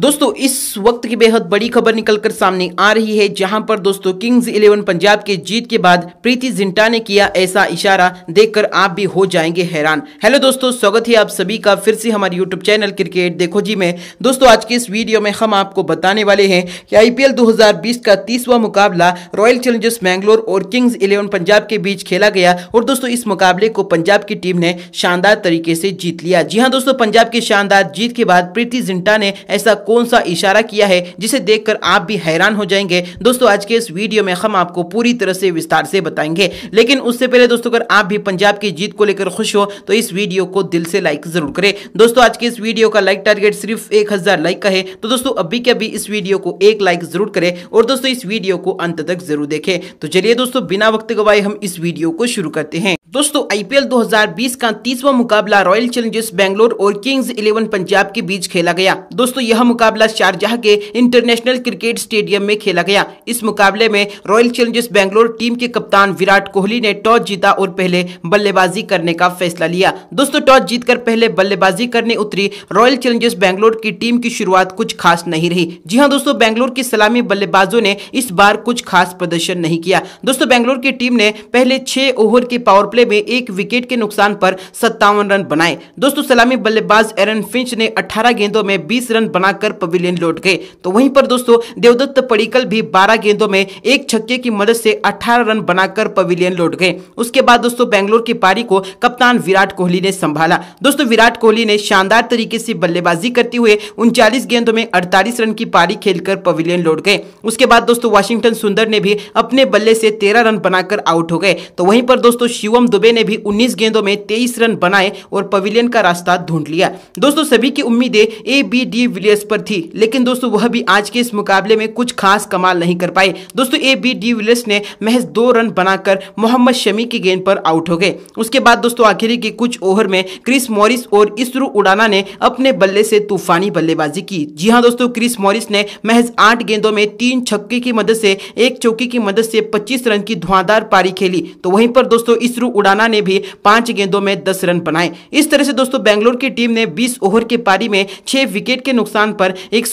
दोस्तों इस वक्त की बेहद बड़ी खबर निकलकर सामने आ रही है जहां पर दोस्तों किंग्स इलेवन पंजाब के जीत के बाद प्रीति जिंटा ने किया ऐसा इशारा देखकर आप भी हो जाएंगे हैरान हेलो दोस्तों स्वागत है आप सभी का फिर से हमारे यूट्यूब चैनल क्रिकेट देखो जी में दोस्तों आज के इस वीडियो में हम आपको बताने वाले हैं कि आई पी का तीसवा मुकाबला रॉयल चैलेंजर्स मैंगलोर और किंग्स इलेवन पंजाब के बीच खेला गया और दोस्तों इस मुकाबले को पंजाब की टीम ने शानदार तरीके से जीत लिया जी हाँ दोस्तों पंजाब की शानदार जीत के बाद प्रीति जिंटा ने ऐसा कौन सा इशारा किया है जिसे देखकर आप भी हैरान हो जाएंगे दोस्तों आज के इस वीडियो में हम आपको पूरी तरह से विस्तार से बताएंगे लेकिन उससे पहले दोस्तों अगर आप भी पंजाब की जीत को लेकर खुश हो तो इस वीडियो को दिल से लाइक जरूर करें दोस्तों आज के इस वीडियो का लाइक टारगेट सिर्फ एक लाइक का है तो दोस्तों अभी के अभी इस वीडियो को एक लाइक जरूर करें और दोस्तों इस वीडियो को अंत तक जरूर देखें तो चलिए दोस्तों बिना वक्त गवाए हम इस वीडियो को शुरू करते हैं दोस्तों आईपीएल 2020 का तीसवा मुकाबला रॉयल चैलेंजर्स बैंगलोर और किंग्स इलेवन पंजाब के बीच खेला गया दोस्तों यह मुकाबला शारजाह के इंटरनेशनल क्रिकेट स्टेडियम में खेला गया इस मुकाबले में रॉयल चैलेंजर्स बैंगलोर टीम के कप्तान विराट कोहली ने टॉस जीता और पहले बल्लेबाजी करने का फैसला लिया दोस्तों टॉस जीतकर पहले बल्लेबाजी करने उतरी रॉयल चैलेंजर्स बैंगलोर की टीम की शुरुआत कुछ खास नहीं रही जी हाँ दोस्तों बैंगलोर के सलामी बल्लेबाजों ने इस बार कुछ खास प्रदर्शन नहीं किया दोस्तों बेंगलोर की टीम ने पहले छह ओवर के पावर मुकाबले में एक विकेट के नुकसान पर सत्तावन रन बनाए दोस्तों सलामी बल्लेबाज एरन फिंच ने 18 गेंदों में 20 रन बनाकर पवेलियन लौट गए तो वहीं पर दोस्तों देवदत्त पड़ीकल भी 12 गेंदों में एक छक्के की मदद से 18 रन बनाकर पवेलियन लौट गए उसके बाद दोस्तों बेंगलोर की पारी को कप्तान विराट कोहली ने संभाला दोस्तों विराट कोहली ने शानदार तरीके से बल्लेबाजी करते हुए उनचालीस गेंदों में अड़तालीस रन की पारी खेलकर पवेलियन लौट गए उसके बाद दोस्तों वाशिंगटन सुंदर ने भी अपने बल्ले से तेरह रन बनाकर आउट हो गए तो वहीं पर दोस्तों शिवम दुबे ने भी 19 गेंदों में 23 रन बनाए और पवेलियन का रास्ता ढूंढ लिया दोस्तों सभी की उम्मीदें ए बी डी विलियर्स पर थी लेकिन दोस्तों वह भी आज के इस मुकाबले में कुछ खास कमाल नहीं कर पाए दोस्तों ए बी डी विलियर्स ने महज दो रन बनाकर मोहम्मद शमी की गेंद पर आउट हो गए उसके बाद दोस्तों आखिरी के कुछ ओवर में क्रिस मॉरिस और इसरो उड़ाना ने अपने बल्ले से तूफानी बल्लेबाजी की जी हाँ दोस्तों क्रिस मॉरिस ने महज आठ गेंदों में तीन छक्के की मदद से एक चौकी की मदद से 25 रन की धुआंधार पारी खेली तो वहीं पर दोस्तों इसरो उड़ाना ने भी पांच गेंदों में दस रन बनाए इस तरह से दोस्तों बेंगलोर की टीम ने बीस ओवर के पारी में छह विकेट के नुकसान पर एक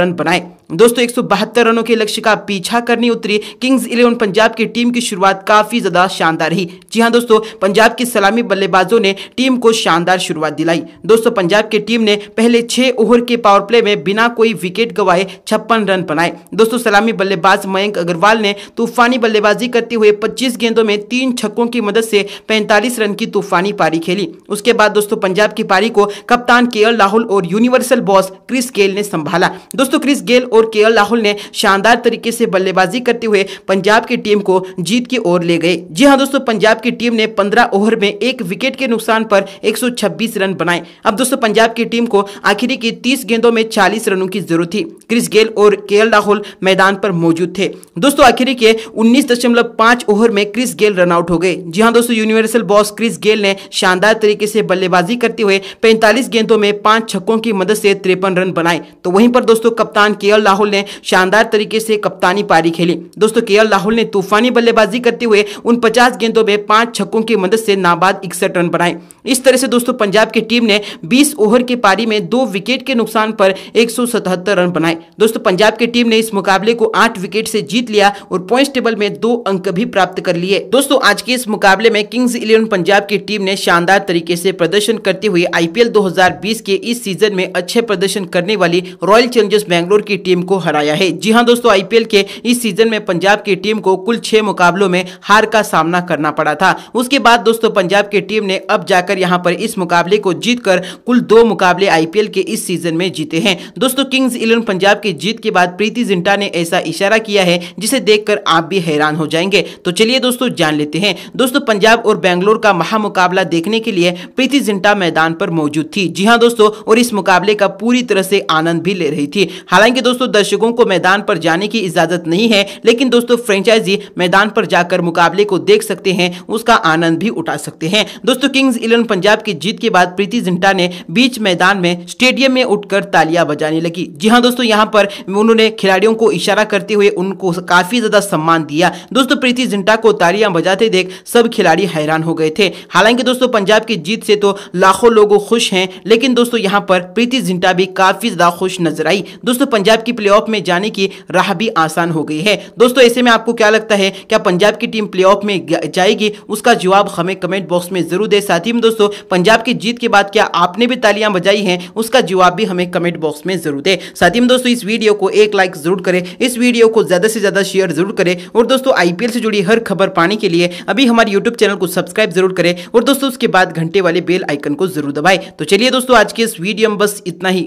रन बनाए दोस्तों एक रनों के लक्ष्य का पीछा करने उतरी किंग्स इलेवन पंजाब की टीम की शुरुआत काफी ज्यादा शानदार रही जी हाँ दोस्तों पंजाब की सलामी बल्लेबाजों ने टीम को शानदार शुरुआत दिलाई दोस्तों पंजाब की टीम ने पहले छह ओवर के पावर प्ले में बिना कोई विकेट गवाए छप्पन रन बनाए दोस्तों सलामी बल्लेबाज मयंक अग्रवाल ने तूफानी बल्लेबाजी करते हुए पच्चीस गेंदों में तीन छक्कों की मदद से पैंतालीस रन की तूफानी पारी खेली उसके बाद दोस्तों पंजाब की पारी को कप्तान के राहुल और यूनिवर्सल बॉस क्रिस गेल ने संभाला दोस्तों क्रिस गेल और और के राहुल ने शानदार तरीके से बल्लेबाजी करते हुए पंजाब की टीम को जीत की ओर ले गए जी हाँ दोस्तों पंजाब की टीम ने पंद्रह ओवर में एक विकेट के नुकसान पर एक रन बनाए अब दोस्तों पंजाब की टीम को आखिरी की तीस गेंदों में चालीस रनों की जरूरत थी क्रिस गेल और के राहुल मैदान पर मौजूद थे दोस्तों आखिरी के 19.5 ओवर में क्रिस गेल रनआउट हो गए जी हाँ दोस्तों यूनिवर्सल बॉस क्रिस गेल ने शानदार तरीके से बल्लेबाजी करते हुए 45 गेंदों में पांच छक्कों की मदद से तिरपन रन बनाए तो वहीं पर दोस्तों कप्तान के राहुल ने शानदार तरीके से कप्तानी पारी खेली दोस्तों के राहुल ने तूफानी बल्लेबाजी करते हुए उन पचास गेंदों में पांच छक्कों की मदद से नाबाद इकसठ रन बनाए इस तरह से दोस्तों पंजाब की टीम ने 20 ओवर की पारी में दो विकेट के नुकसान पर 177 रन बनाए दोस्तों पंजाब की टीम ने इस मुकाबले को आठ विकेट से जीत लिया और पॉइंट टेबल में दो अंक भी प्राप्त कर लिए दोस्तों आज के इस मुकाबले में किंग्स इलेवन पंजाब की टीम ने शानदार तरीके से प्रदर्शन करते हुए आईपीएल 2020 के इस सीजन में अच्छे प्रदर्शन करने वाली रॉयल चैलेंजर्स बैंगलोर की टीम को हराया है जी हाँ दोस्तों आईपीएल के इस सीजन में पंजाब की टीम को कुल छह मुकाबलों में हार का सामना करना पड़ा था उसके बाद दोस्तों पंजाब की टीम ने अब जाकर जाकर यहां पर इस मुकाबले को जीतकर कुल दो मुकाबले आईपीएल के इस सीजन में जीते हैं दोस्तों किंग्स इलेवन पंजाब की जीत के बाद प्रीति जिंटा ने ऐसा इशारा किया है जिसे देखकर आप भी हैरान हो जाएंगे तो चलिए दोस्तों जान लेते हैं दोस्तों पंजाब और बेंगलोर का महामुकाबला देखने के लिए प्रीति जिंटा मैदान पर मौजूद थी जी हाँ दोस्तों और इस मुकाबले का पूरी तरह से आनंद भी ले रही थी हालांकि दोस्तों दर्शकों को मैदान पर जाने की इजाजत नहीं है लेकिन दोस्तों फ्रेंचाइजी मैदान पर जाकर मुकाबले को देख सकते हैं उसका आनंद भी उठा सकते हैं दोस्तों किंग्स इलेवन लेकिन पंजाब की जीत के बाद प्रीति जिंटा ने बीच मैदान में स्टेडियम में उठकर तालियां बजाने लगी जी हाँ दोस्तों यहाँ पर उन्होंने खिलाड़ियों को इशारा करते हुए उनको काफी ज्यादा सम्मान दिया दोस्तों प्रीति जिंटा को तालियां बजाते देख सब खिलाड़ी हैरान हो गए थे हालांकि दोस्तों पंजाब की जीत से तो लाखों लोग खुश हैं लेकिन दोस्तों यहाँ पर प्रीति जिंटा भी काफी ज्यादा खुश नजर आई दोस्तों पंजाब की प्ले में जाने की राह भी आसान हो गई है दोस्तों ऐसे में आपको क्या लगता है क्या पंजाब की टीम प्ले में जाएगी उसका जवाब हमें कमेंट बॉक्स में जरूर दे साथ ही में दोस्तों पंजाब की जीत के बाद क्या आपने भी तालियां बजाई हैं उसका जवाब भी हमें कमेंट बॉक्स में जरूर दें साथ ही में दोस्तों इस वीडियो को एक लाइक जरूर करें इस वीडियो को ज़्यादा से ज़्यादा शेयर जरूर करें और दोस्तों आईपीएल से जुड़ी हर खबर पाने के लिए अभी हमारे यूट्यूब चैनल को सब्सक्राइब जरूर करें और दोस्तों उसके बाद घंटे वाले बेल आइकन को जरूर दबाए तो चलिए दोस्तों आज के इस वीडियो में बस इतना ही